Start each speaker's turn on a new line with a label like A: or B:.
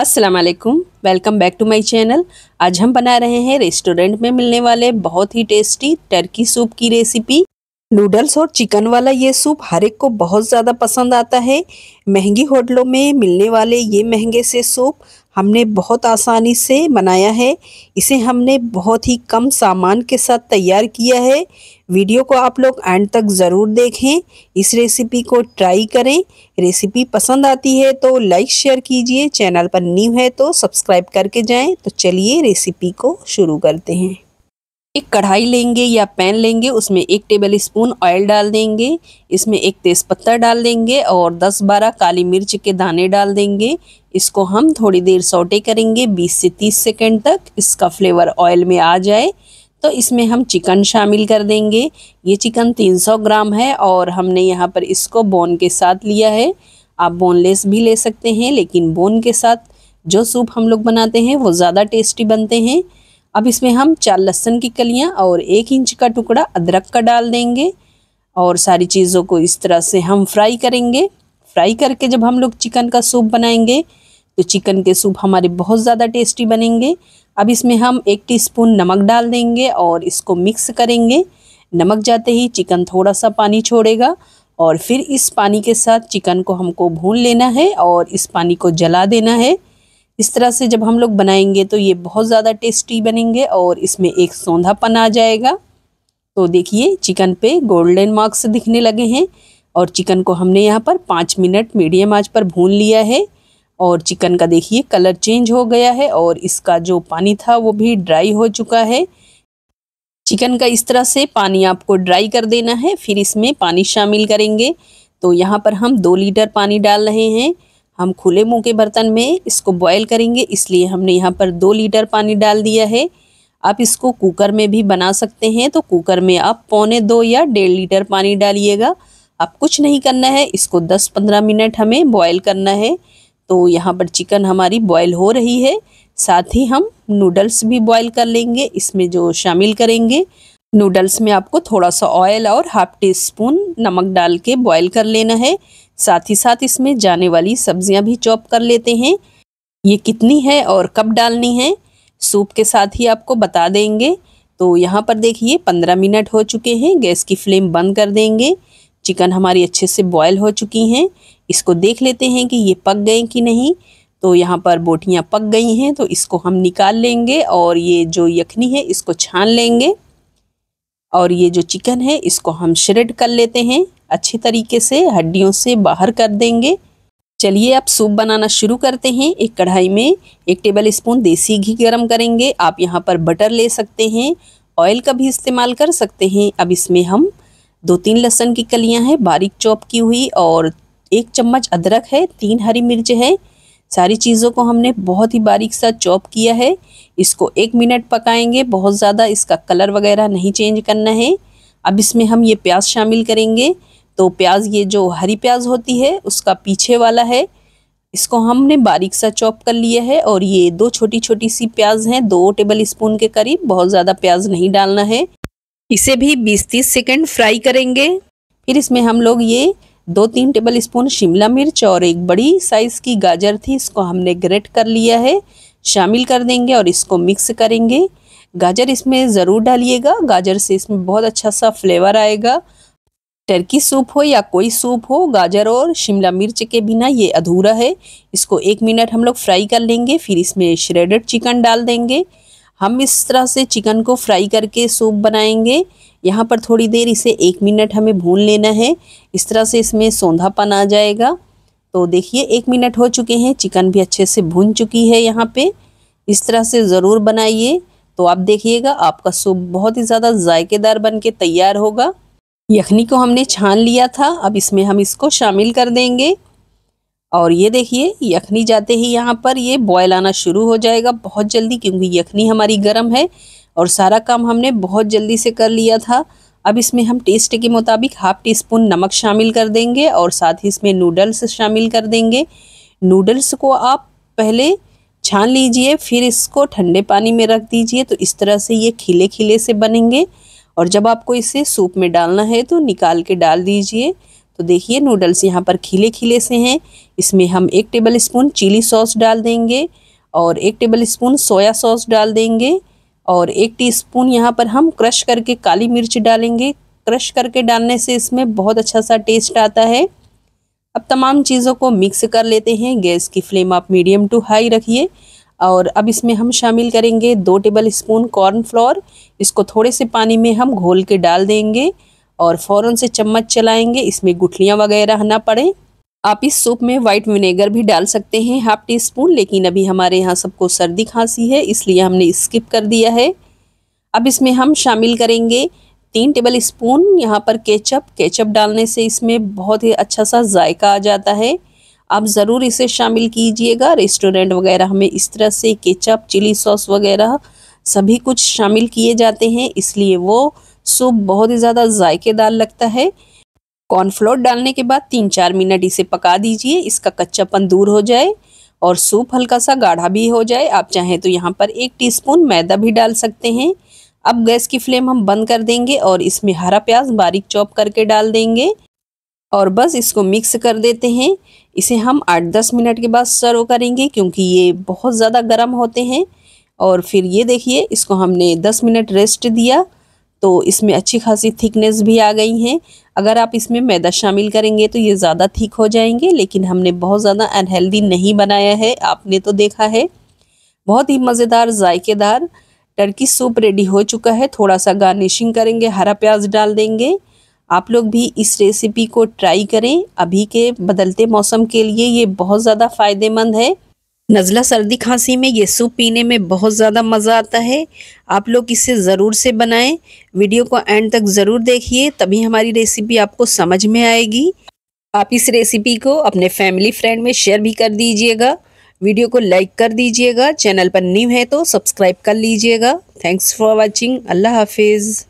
A: असलकुम welcome back to my channel आज हम बना रहे हैं रेस्टोरेंट में मिलने वाले बहुत ही टेस्टी टर्की सूप की रेसिपी नूडल्स और चिकन वाला ये सूप हर एक को बहुत ज़्यादा पसंद आता है महंगी होटलों में मिलने वाले ये महंगे से सूप हमने बहुत आसानी से बनाया है इसे हमने बहुत ही कम सामान के साथ तैयार किया है वीडियो को आप लोग एंड तक ज़रूर देखें इस रेसिपी को ट्राई करें रेसिपी पसंद आती है तो लाइक शेयर कीजिए चैनल पर न्यू है तो सब्सक्राइब करके जाएं तो चलिए रेसिपी को शुरू करते हैं एक कढ़ाई लेंगे या पैन लेंगे उसमें एक टेबल स्पून ऑयल डाल देंगे इसमें एक तेज़पत्ता डाल देंगे और 10-12 काली मिर्च के दाने डाल देंगे इसको हम थोड़ी देर सोटे करेंगे 20 से 30 सेकेंड तक इसका फ्लेवर ऑयल में आ जाए तो इसमें हम चिकन शामिल कर देंगे ये चिकन 300 ग्राम है और हमने यहाँ पर इसको बोन के साथ लिया है आप बोनलेस भी ले सकते हैं लेकिन बोन के साथ जो सूप हम लोग बनाते हैं वो ज़्यादा टेस्टी बनते हैं अब इसमें हम चार लहसुन की कलियाँ और एक इंच का टुकड़ा अदरक का डाल देंगे और सारी चीज़ों को इस तरह से हम फ्राई करेंगे फ्राई करके जब हम लोग चिकन का सूप बनाएंगे तो चिकन के सूप हमारे बहुत ज़्यादा टेस्टी बनेंगे अब इसमें हम एक टीस्पून नमक डाल देंगे और इसको मिक्स करेंगे नमक जाते ही चिकन थोड़ा सा पानी छोड़ेगा और फिर इस पानी के साथ चिकन को हमको भून लेना है और इस पानी को जला देना है इस तरह से जब हम लोग बनाएंगे तो ये बहुत ज़्यादा टेस्टी बनेंगे और इसमें एक सौंधापन आ जाएगा तो देखिए चिकन पे गोल्डन मार्क्स दिखने लगे हैं और चिकन को हमने यहाँ पर पाँच मिनट मीडियम आँच पर भून लिया है और चिकन का देखिए कलर चेंज हो गया है और इसका जो पानी था वो भी ड्राई हो चुका है चिकन का इस तरह से पानी आपको ड्राई कर देना है फिर इसमें पानी शामिल करेंगे तो यहाँ पर हम दो लीटर पानी डाल रहे हैं हम खुले मुंह के बर्तन में इसको बॉयल करेंगे इसलिए हमने यहाँ पर दो लीटर पानी डाल दिया है आप इसको कुकर में भी बना सकते हैं तो कुकर में आप पौने दो या डेढ़ लीटर पानी डालिएगा आप कुछ नहीं करना है इसको दस पंद्रह मिनट हमें बॉयल करना है तो यहाँ पर चिकन हमारी बॉयल हो रही है साथ ही हम नूडल्स भी बॉयल कर लेंगे इसमें जो शामिल करेंगे नूडल्स में आपको थोड़ा सा ऑयल और हाफ टी स्पून नमक डाल के बॉयल कर लेना है साथ ही साथ इसमें जाने वाली सब्जियां भी चॉप कर लेते हैं ये कितनी है और कब डालनी है सूप के साथ ही आपको बता देंगे तो यहाँ पर देखिए पंद्रह मिनट हो चुके हैं गैस की फ्लेम बंद कर देंगे चिकन हमारी अच्छे से बॉयल हो चुकी हैं इसको देख लेते हैं कि ये पक गए कि नहीं तो यहाँ पर बोटियाँ पक गई हैं तो इसको हम निकाल लेंगे और ये जो यखनी है इसको छान लेंगे और ये जो चिकन है इसको हम श्रेड कर लेते हैं अच्छे तरीके से हड्डियों से बाहर कर देंगे चलिए आप सूप बनाना शुरू करते हैं एक कढ़ाई में एक टेबल स्पून देसी घी गरम करेंगे आप यहाँ पर बटर ले सकते हैं ऑयल का भी इस्तेमाल कर सकते हैं अब इसमें हम दो तीन लहसन की कलियाँ हैं बारीक चॉप की हुई और एक चम्मच अदरक है तीन हरी मिर्च है सारी चीज़ों को हमने बहुत ही बारीक सा चॉप किया है इसको एक मिनट पकाएंगे बहुत ज़्यादा इसका कलर वगैरह नहीं चेंज करना है अब इसमें हम ये प्याज शामिल करेंगे तो प्याज ये जो हरी प्याज होती है उसका पीछे वाला है इसको हमने बारीक सा चॉप कर लिया है और ये दो छोटी छोटी सी प्याज हैं दो टेबल स्पून के करीब बहुत ज़्यादा प्याज नहीं डालना है इसे भी 20-30 सेकंड फ्राई करेंगे फिर इसमें हम लोग ये दो तीन टेबल स्पून शिमला मिर्च और एक बड़ी साइज़ की गाजर थी इसको हमने ग्रेट कर लिया है शामिल कर देंगे और इसको मिक्स करेंगे गाजर इसमें ज़रूर डालिएगा गाजर से इसमें बहुत अच्छा सा फ्लेवर आएगा टर्की सूप हो या कोई सूप हो गाजर और शिमला मिर्च के बिना ये अधूरा है इसको एक मिनट हम लोग फ्राई कर लेंगे फिर इसमें श्रेडेड चिकन डाल देंगे हम इस तरह से चिकन को फ्राई करके सूप बनाएंगे यहाँ पर थोड़ी देर इसे एक मिनट हमें भून लेना है इस तरह से इसमें सौंधापन आ जाएगा तो देखिए एक मिनट हो चुके हैं चिकन भी अच्छे से भून चुकी है यहाँ पे इस तरह से ज़रूर बनाइए तो आप देखिएगा आपका सूप बहुत ही ज़्यादा जायकेदार बन के तैयार होगा यखनी को हमने छान लिया था अब इसमें हम इसको शामिल कर देंगे और ये देखिए यखनी जाते ही यहाँ पर ये बॉयल आना शुरू हो जाएगा बहुत जल्दी क्योंकि यखनी हमारी गर्म है और सारा काम हमने बहुत जल्दी से कर लिया था अब इसमें हम टेस्ट के मुताबिक हाफ़ टी स्पून नमक शामिल कर देंगे और साथ ही इसमें नूडल्स शामिल कर देंगे नूडल्स को आप पहले छान लीजिए फिर इसको ठंडे पानी में रख दीजिए तो इस तरह से ये खिले खिले से बनेंगे और जब आपको इसे सूप में डालना है तो निकाल के डाल दीजिए तो देखिए नूडल्स यहाँ पर खिले खिले से हैं इसमें हम एक टेबल स्पून चिली सॉस डाल देंगे और एक टेबल स्पून सोया सॉस डाल देंगे और एक टीस्पून यहाँ पर हम क्रश करके काली मिर्च डालेंगे क्रश करके डालने से इसमें बहुत अच्छा सा टेस्ट आता है अब तमाम चीज़ों को मिक्स कर लेते हैं गैस की फ्लेम आप मीडियम टू हाई रखिए और अब इसमें हम शामिल करेंगे दो टेबल स्पून कॉर्नफ्लोर इसको थोड़े से पानी में हम घोल के डाल देंगे और फ़ौरन से चम्मच चलाएंगे इसमें गुठलियाँ वगैरह ना पड़ें आप इस सूप में वाइट विनेगर भी डाल सकते हैं हाफ टी स्पून लेकिन अभी हमारे यहाँ सबको सर्दी खांसी है इसलिए हमने स्किप कर दिया है अब इसमें हम शामिल करेंगे तीन टेबल स्पून यहाँ पर केचप केचप डालने से इसमें बहुत ही अच्छा सा जायका आ जाता है आप ज़रूर इसे शामिल कीजिएगा रेस्टोरेंट वगैरह में इस तरह से केचप चिली सॉस वगैरह सभी कुछ शामिल किए जाते हैं इसलिए वो सूप बहुत ही ज़्यादा जायकेदार लगता है कॉर्नफ्लोर डालने के बाद तीन चार मिनट इसे पका दीजिए इसका कच्चापन दूर हो जाए और सूप हल्का सा गाढ़ा भी हो जाए आप चाहें तो यहाँ पर एक टीस्पून मैदा भी डाल सकते हैं अब गैस की फ्लेम हम बंद कर देंगे और इसमें हरा प्याज बारीक चॉप करके डाल देंगे और बस इसको मिक्स कर देते हैं इसे हम आठ दस मिनट के बाद सर्व करेंगे क्योंकि ये बहुत ज़्यादा गर्म होते हैं और फिर ये देखिए इसको हमने दस मिनट रेस्ट दिया तो इसमें अच्छी खासी थिकनेस भी आ गई है अगर आप इसमें मैदा शामिल करेंगे तो ये ज़्यादा थिक हो जाएंगे लेकिन हमने बहुत ज़्यादा अनहेल्दी नहीं बनाया है आपने तो देखा है बहुत ही मज़ेदार ज़ायकेदार टर्की सूप रेडी हो चुका है थोड़ा सा गार्निशिंग करेंगे हरा प्याज डाल देंगे आप लोग भी इस रेसिपी को ट्राई करें अभी के बदलते मौसम के लिए ये बहुत ज़्यादा फ़ायदेमंद है नज़ला सर्दी खांसी में ये सूप पीने में बहुत ज़्यादा मज़ा आता है आप लोग इसे ज़रूर से बनाएं वीडियो को एंड तक ज़रूर देखिए तभी हमारी रेसिपी आपको समझ में आएगी आप इस रेसिपी को अपने फैमिली फ्रेंड में शेयर भी कर दीजिएगा वीडियो को लाइक कर दीजिएगा चैनल पर न्यू है तो सब्सक्राइब कर लीजिएगा थैंक्स फॉर वॉचिंग अल्लाह हाफिज़